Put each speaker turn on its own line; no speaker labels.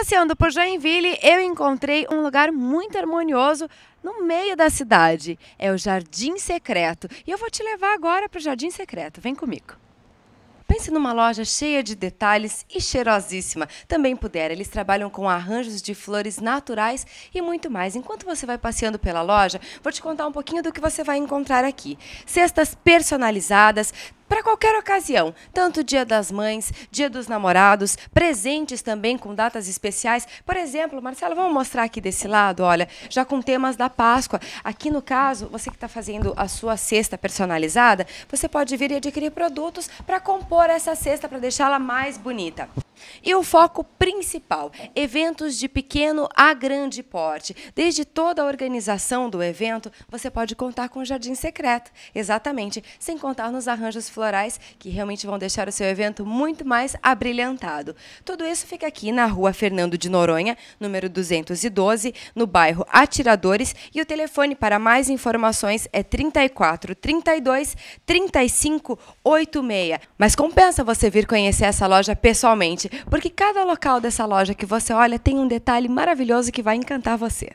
Passeando por Joinville, eu encontrei um lugar muito harmonioso no meio da cidade. É o Jardim Secreto. E eu vou te levar agora para o Jardim Secreto. Vem comigo. Pense numa loja cheia de detalhes e cheirosíssima. Também puder, eles trabalham com arranjos de flores naturais e muito mais. Enquanto você vai passeando pela loja, vou te contar um pouquinho do que você vai encontrar aqui. Cestas personalizadas, para qualquer ocasião, tanto Dia das Mães, Dia dos Namorados, presentes também com datas especiais. Por exemplo, Marcela, vamos mostrar aqui desse lado, olha, já com temas da Páscoa. Aqui no caso, você que está fazendo a sua cesta personalizada, você pode vir e adquirir produtos para compor essa cesta, para deixá-la mais bonita. E o foco principal: eventos de pequeno a grande porte. Desde toda a organização do evento, você pode contar com o Jardim Secreto. Exatamente, sem contar nos arranjos florais, que realmente vão deixar o seu evento muito mais abrilhantado. Tudo isso fica aqui na rua Fernando de Noronha, número 212, no bairro Atiradores. E o telefone para mais informações é 34 32 35 86. Mas compensa você vir conhecer essa loja pessoalmente. Porque cada local dessa loja que você olha tem um detalhe maravilhoso que vai encantar você.